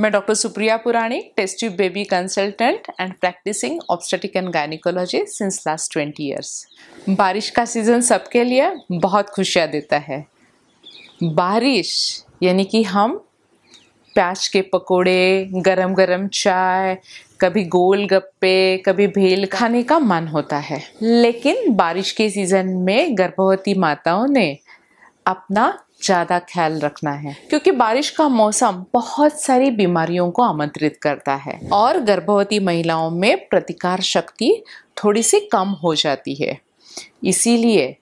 मैं doctor Supriya Purani test tube baby consultant and practising obstetric and gynaecology since last twenty years बारिश का season सबके लिए बहुत खुशियाँ देता है बारिश यानी कि हम प्याज के पकोड़े गरम गरम चाय कभी गोल गप्पे कभी भेल खाने का मन होता है लेकिन बारिश के सीज़न में गर्भवती माताओं ने अपना ज़्यादा ख्याल रखना है क्योंकि बारिश का मौसम बहुत सारी बीमारियों को आमंत्रित करता है और गर्भवती महिलाओं में प्रतिकार शक्ति थोड़ी सी कम हो जाती है इसीलिए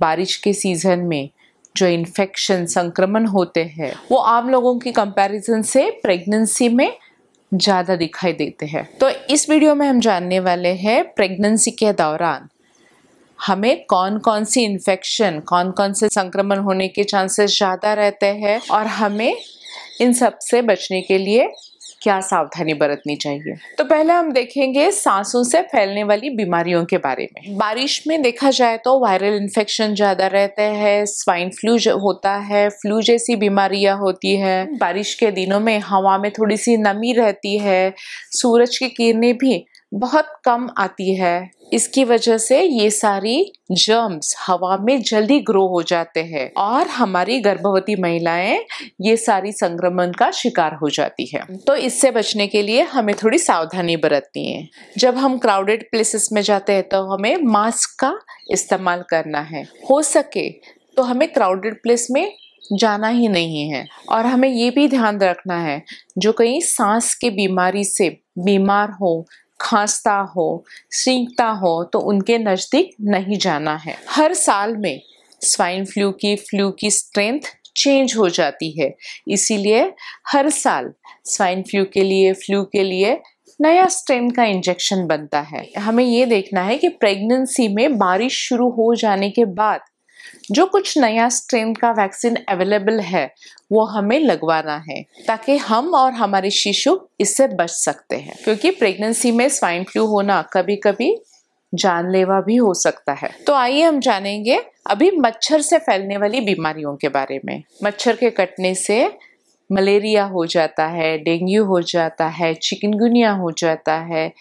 बारिश के सीज़न में जो इन्फेक्शन संक्रमण होते हैं वो आम लोगों की कंपैरिजन से प्रेगनेंसी में ज़्यादा दिखाई देते हैं तो इस वीडियो में हम जानने वाले हैं प्रेगनेंसी के दौरान हमें कौन कौन सी इन्फेक्शन कौन कौन से संक्रमण होने के चांसेस ज़्यादा रहते हैं और हमें इन सब से बचने के लिए क्या सावधानी बरतनी चाहिए तो पहले हम देखेंगे सांसों से फैलने वाली बीमारियों के बारे में बारिश में देखा जाए तो वायरल इन्फेक्शन ज़्यादा रहते हैं स्वाइन फ्लू होता है फ्लू जैसी बीमारियां होती है बारिश के दिनों में हवा में थोड़ी सी नमी रहती है सूरज की किरणें भी बहुत कम आती है इसकी वजह से ये सारी जर्म्स हवा में जल्दी ग्रो हो जाते हैं और हमारी गर्भवती महिलाएं ये सारी संक्रमण का शिकार हो जाती है तो इससे बचने के लिए हमें थोड़ी सावधानी बरतनी है जब हम क्राउडेड प्लेसेस में जाते हैं तो हमें मास्क का इस्तेमाल करना है हो सके तो हमें क्राउडेड प्लेस में जाना ही नहीं है और हमें ये भी ध्यान रखना है जो कहीं सांस के बीमारी से बीमार हो खांसता हो सीखता हो तो उनके नज़दीक नहीं जाना है हर साल में स्वाइन फ्लू की फ्लू की स्ट्रेंथ चेंज हो जाती है इसीलिए हर साल स्वाइन फ्लू के लिए फ्लू के लिए नया स्ट्रेन का इंजेक्शन बनता है हमें ये देखना है कि प्रेगनेंसी में बारिश शुरू हो जाने के बाद जो कुछ नया स्ट्रेन का वैक्सीन अवेलेबल है वो हमें लगवाना है ताकि हम और हमारे शिशु इससे बच सकते हैं क्योंकि प्रेगनेंसी में स्वाइन फ्लू होना कभी कभी जानलेवा भी हो सकता है तो आइए हम जानेंगे अभी मच्छर से फैलने वाली बीमारियों के बारे में मच्छर के कटने से मलेरिया हो जाता है डेंगू हो जाता है चिकनगुनिया हो जाता है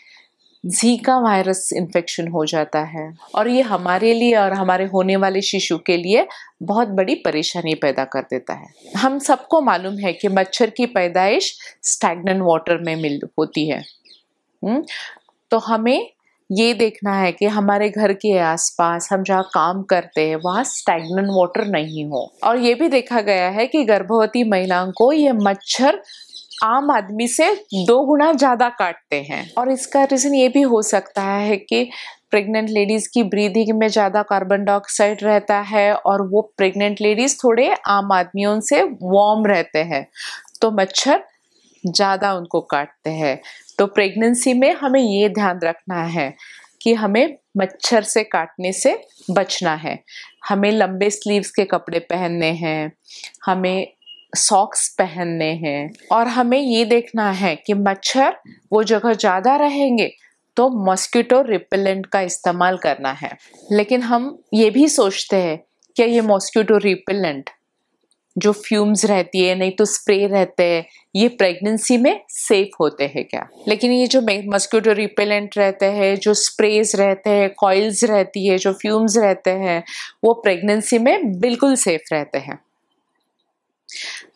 झीका वायरस इन्फेक्शन हो जाता है और ये हमारे लिए और हमारे होने वाले शिशु के लिए बहुत बड़ी परेशानी पैदा कर देता है हम सबको मालूम है कि मच्छर की पैदाइश स्टैगनेंट वाटर में मिल होती है हम्म, तो हमें ये देखना है कि हमारे घर के आसपास हम जहाँ काम करते हैं वहाँ स्टैगनेंट वाटर नहीं हो और ये भी देखा गया है कि गर्भवती महिलाओं को ये मच्छर आम आदमी से दो गुना ज़्यादा काटते हैं और इसका रीज़न ये भी हो सकता है कि प्रेग्नेंट लेडीज़ की ब्रीदिंग में ज़्यादा कार्बन डाइऑक्साइड रहता है और वो प्रेग्नेंट लेडीज़ थोड़े आम आदमियों से वार्म रहते हैं तो मच्छर ज़्यादा उनको काटते हैं तो प्रेगनेंसी में हमें ये ध्यान रखना है कि हमें मच्छर से काटने से बचना है हमें लंबे स्लीव्स के कपड़े पहनने हैं हमें सॉक्स पहनने हैं और हमें ये देखना है कि मच्छर वो जगह ज़्यादा रहेंगे तो मॉस्किटो रिपेलेंट का इस्तेमाल करना है लेकिन हम ये भी सोचते हैं क्या ये मॉस्किटो रिपेलेंट जो फ्यूम्स रहती है नहीं तो स्प्रे रहते हैं ये प्रेगनेंसी में सेफ होते हैं क्या लेकिन ये जो मस्क्यूटो रिपेलेंट रहते हैं जो स्प्रेज रहते हैं कॉइल्स रहती है जो फ्यूम्स रहते हैं वो प्रेगनेंसी में बिल्कुल सेफ रहते हैं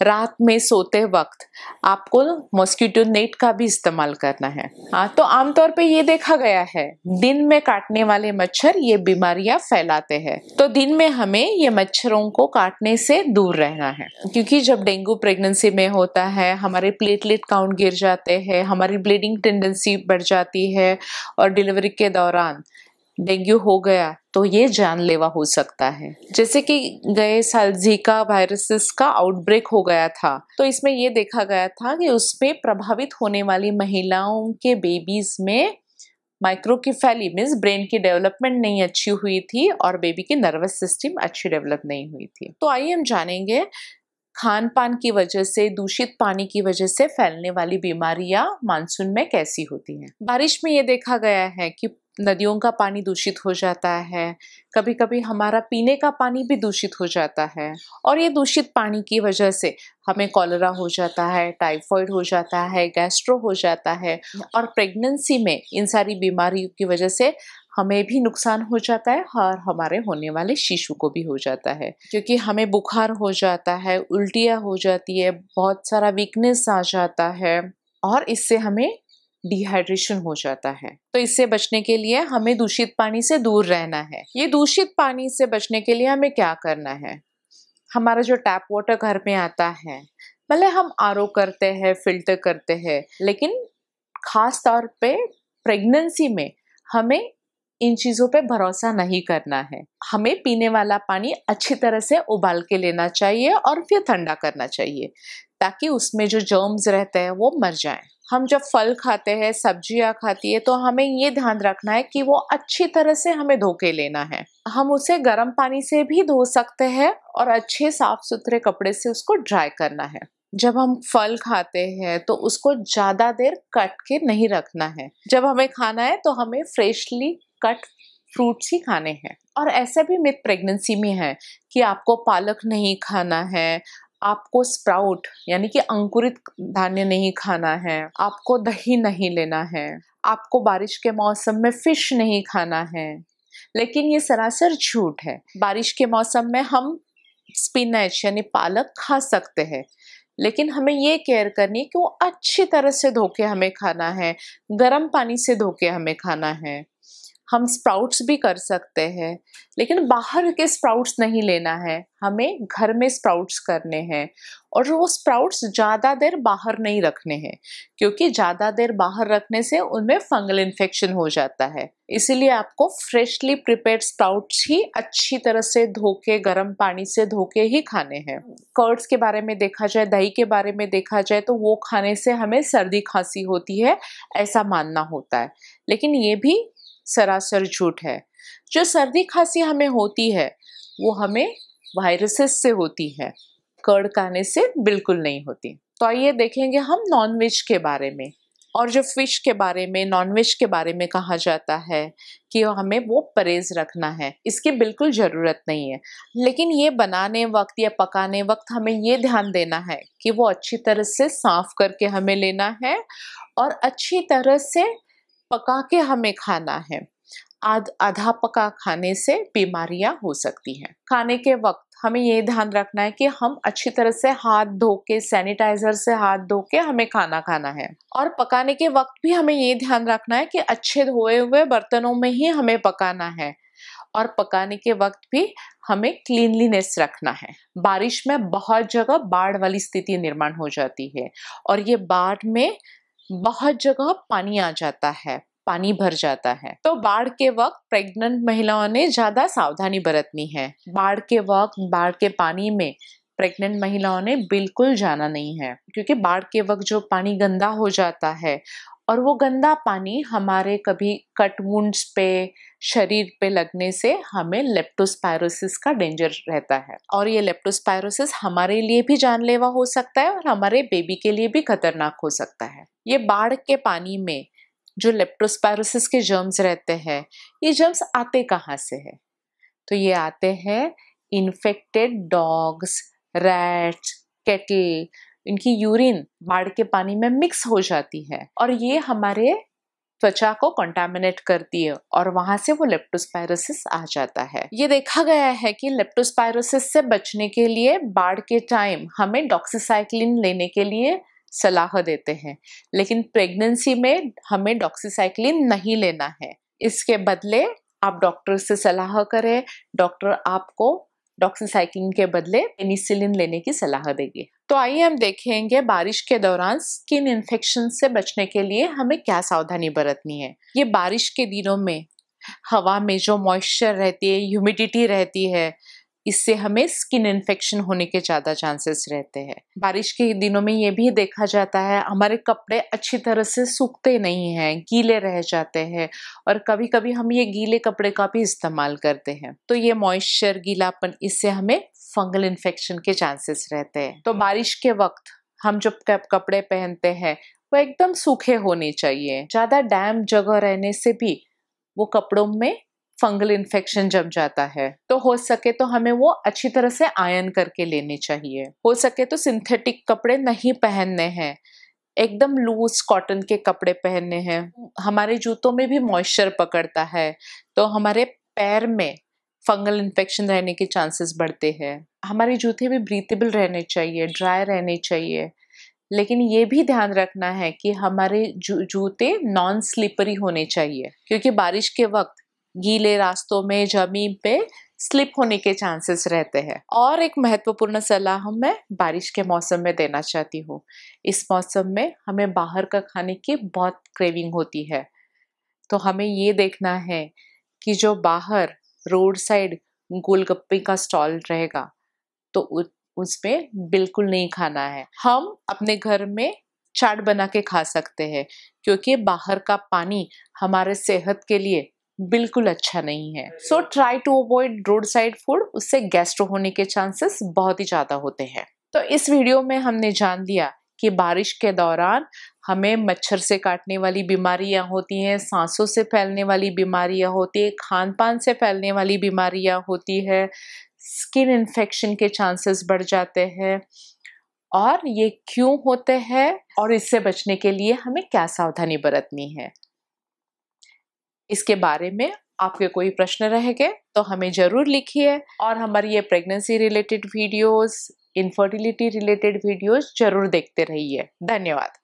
रात में सोते वक्त आपको मॉस्किटो नेट का भी इस्तेमाल करना है हाँ तो आमतौर पे ये देखा गया है दिन में काटने वाले मच्छर ये बीमारियां फैलाते हैं तो दिन में हमें ये मच्छरों को काटने से दूर रहना है क्योंकि जब डेंगू प्रेगनेंसी में होता है हमारे प्लेटलेट काउंट गिर जाते हैं हमारी ब्लीडिंग टेंडेंसी बढ़ जाती है और डिलीवरी के दौरान डेंगू हो गया तो ये जानलेवा हो सकता है जैसे कि गए साल जीका वायरसेस का आउटब्रेक हो गया था तो इसमें ये देखा गया था कि उसमें प्रभावित होने वाली महिलाओं के बेबीज में माइक्रोकिफेली मीन्स ब्रेन की डेवलपमेंट नहीं अच्छी हुई थी और बेबी की नर्वस सिस्टम अच्छी डेवलप नहीं हुई थी तो आइए हम जानेंगे खान पान की वजह से दूषित पानी की वजह से फैलने वाली बीमारियां मानसून में कैसी होती हैं बारिश में ये देखा गया है कि नदियों का पानी दूषित हो जाता है कभी कभी हमारा पीने का पानी भी दूषित हो जाता है और ये दूषित पानी की वजह से हमें कॉलरा हो जाता है टाइफॉइड हो जाता है गैस्ट्रो हो जाता है और प्रेगनेंसी में इन सारी बीमारियों की वजह से हमें भी नुकसान हो जाता है और हमारे होने वाले शिशु को भी हो जाता है क्योंकि हमें बुखार हो जाता है उल्टियाँ हो जाती है बहुत सारा वीकनेस आ जाता है और इससे हमें डिहाइड्रेशन हो जाता है तो इससे बचने के लिए हमें दूषित पानी से दूर रहना है ये दूषित पानी से बचने के लिए हमें क्या करना है हमारा जो टैप वाटर घर में आता है भले हम आर करते हैं फिल्टर करते हैं लेकिन खास तौर पे प्रेगनेंसी में हमें इन चीज़ों पे भरोसा नहीं करना है हमें पीने वाला पानी अच्छी तरह से उबाल के लेना चाहिए और फिर ठंडा करना चाहिए ताकि उसमें जो जर्म्स रहते हैं वो मर जाएं हम जब फल खाते हैं सब्जियां खाती है तो हमें ये ध्यान रखना है कि वो अच्छी तरह से हमें धो के लेना है हम उसे गर्म पानी से भी धो सकते हैं और अच्छे साफ सुथरे कपड़े से उसको ड्राई करना है जब हम फल खाते हैं तो उसको ज़्यादा देर कट के नहीं रखना है जब हमें खाना है तो हमें फ्रेशली कट फ्रूट्स ही खाने हैं और ऐसे भी मिथ प्रेगनेंसी में है कि आपको पालक नहीं खाना है आपको स्प्राउट यानी कि अंकुरित धान्य नहीं खाना है आपको दही नहीं लेना है आपको बारिश के मौसम में फिश नहीं खाना है लेकिन ये सरासर झूठ है बारिश के मौसम में हम स्पिनच यानी पालक खा सकते हैं लेकिन हमें ये केयर करनी है कि वो अच्छी तरह से धो के हमें खाना है गर्म पानी से धो के हमें खाना है हम स्प्राउट्स भी कर सकते हैं लेकिन बाहर के स्प्राउट्स नहीं लेना है हमें घर में स्प्राउट्स करने हैं और वो स्प्राउट्स ज़्यादा देर बाहर नहीं रखने हैं क्योंकि ज़्यादा देर बाहर रखने से उनमें फंगल इन्फेक्शन हो जाता है इसीलिए आपको फ्रेशली प्रिपेयर स्प्राउट्स ही अच्छी तरह से धो के गर्म पानी से धो के ही खाने हैं कर्ड्स के बारे में देखा जाए दही के बारे में देखा जाए तो वो खाने से हमें सर्दी खांसी होती है ऐसा मानना होता है लेकिन ये भी सरासर झूठ है जो सर्दी खांसी हमें होती है वो हमें वायरसेस से होती है कड़ खाने से बिल्कुल नहीं होती तो आइए देखेंगे हम नॉनवेज के बारे में और जो फिश के बारे में नॉनवेज के बारे में कहा जाता है कि हमें वो परहेज रखना है इसकी बिल्कुल ज़रूरत नहीं है लेकिन ये बनाने वक्त या पकाने वक्त हमें ये ध्यान देना है कि वो अच्छी तरह से साफ करके हमें लेना है और अच्छी तरह से पका के हमें खाना है आध आधा पका खाने से बीमारियां हो सकती हैं खाने के वक्त हमें ये ध्यान रखना है कि हम अच्छी तरह से हाथ धो के सैनिटाइजर से हाथ धो के हमें खाना खाना है और पकाने के वक्त भी हमें ये ध्यान रखना है कि अच्छे धोए हुए बर्तनों में ही हमें पकाना है और पकाने के वक्त भी हमें क्लीनलीनेस रखना है बारिश में बहुत जगह बाढ़ वाली स्थिति निर्माण हो जाती है और ये बाढ़ में बहुत जगह पानी आ जाता है पानी भर जाता है तो बाढ़ के वक्त प्रेग्नेंट महिलाओं ने ज्यादा सावधानी बरतनी है बाढ़ के वक्त बाढ़ के पानी में प्रेग्नेंट महिलाओं ने बिल्कुल जाना नहीं है क्योंकि बाढ़ के वक्त जो पानी गंदा हो जाता है और वो गंदा पानी हमारे कभी कट वुंड्स पे शरीर पे लगने से हमें लेप्टोस्पायरोसिस का डेंजर रहता है और ये लेप्टोस्पायरोसिस हमारे लिए भी जानलेवा हो सकता है और हमारे बेबी के लिए भी खतरनाक हो सकता है ये बाढ़ के पानी में जो लेप्टोस्पायरोसिस के जर्म्स रहते हैं ये जर्म्स आते कहाँ से है तो ये आते हैं इन्फेक्टेड डॉग्स रैट्स केटल इनकी यूरिन बाढ़ के पानी में मिक्स हो जाती है और ये हमारे त्वचा को कंटामिनेट करती है और वहां से वो लेप्टोस्पायरोसिस आ जाता है ये देखा गया है कि लेप्टोस्पायरोसिस से बचने के लिए बाढ़ के टाइम हमें डॉक्सीसाइक्लिन लेने के लिए सलाह देते हैं लेकिन प्रेगनेंसी में हमें डॉक्सीसाइक्लिन नहीं लेना है इसके बदले आप डॉक्टर से सलाह करें डॉक्टर आपको डॉक्सीसाइक्लिन के बदले पेनिसिलिन लेने की सलाह देगी तो आइए हम देखेंगे बारिश के दौरान स्किन इन्फेक्शन से बचने के लिए हमें क्या सावधानी बरतनी है ये बारिश के दिनों में हवा में जो मॉइस्चर रहती है ह्यूमिडिटी रहती है इससे हमें स्किन इन्फेक्शन होने के ज़्यादा चांसेस रहते हैं बारिश के दिनों में ये भी देखा जाता है हमारे कपड़े अच्छी तरह से सूखते नहीं हैं गीले रह जाते हैं और कभी कभी हम ये गीले कपड़े का भी इस्तेमाल करते हैं तो ये मॉइस्चर गीलापन इससे हमें फंगल इन्फेक्शन के चांसेस रहते हैं तो बारिश के वक्त हम जब कपड़े पहनते हैं वो एकदम सूखे होने चाहिए ज़्यादा डैम जगह रहने से भी वो कपड़ों में फंगल इन्फेक्शन जम जाता है तो हो सके तो हमें वो अच्छी तरह से आयन करके लेने चाहिए हो सके तो सिंथेटिक कपड़े नहीं पहनने हैं एकदम लूज कॉटन के कपड़े पहनने हैं हमारे जूतों में भी मॉइस्चर पकड़ता है तो हमारे पैर में फंगल इन्फेक्शन रहने के चांसेस बढ़ते हैं हमारे जूते भी ब्रीथेबल रहने चाहिए ड्राई रहने चाहिए लेकिन ये भी ध्यान रखना है कि हमारे जू जूते नॉन स्लिपरी होने चाहिए क्योंकि बारिश के वक्त गीले रास्तों में जमीन पे स्लिप होने के चांसेस रहते हैं और एक महत्वपूर्ण सलाह मैं बारिश के मौसम में देना चाहती हूँ इस मौसम में हमें बाहर का खाने की बहुत क्रेविंग होती है तो हमें ये देखना है कि जो बाहर रोड साइड गोलगप्पे का स्टॉल रहेगा तो उसमें बिल्कुल नहीं खाना है हम अपने घर में चाट बना के खा सकते हैं क्योंकि बाहर का पानी हमारे सेहत के लिए बिल्कुल अच्छा नहीं है so try to avoid road side food उससे गैस्ट्रो होने के चांसेस बहुत ही ज़्यादा होते हैं तो इस वीडियो में हमने जान लिया कि बारिश के दौरान हमें मच्छर से काटने वाली बीमारियां होती हैं सांसों से फैलने वाली बीमारियां होती है खान पान से फैलने वाली बीमारियां होती है स्किन इन्फेक्शन के चांसेस बढ़ जाते हैं और ये क्यों होते हैं और इससे बचने के लिए हमें क्या सावधानी बरतनी है इसके बारे में आपके कोई प्रश्न रह गए तो हमें ज़रूर लिखिए और हमारी ये pregnancy related videos infertility related videos जरूर देखते रहिए धन्यवाद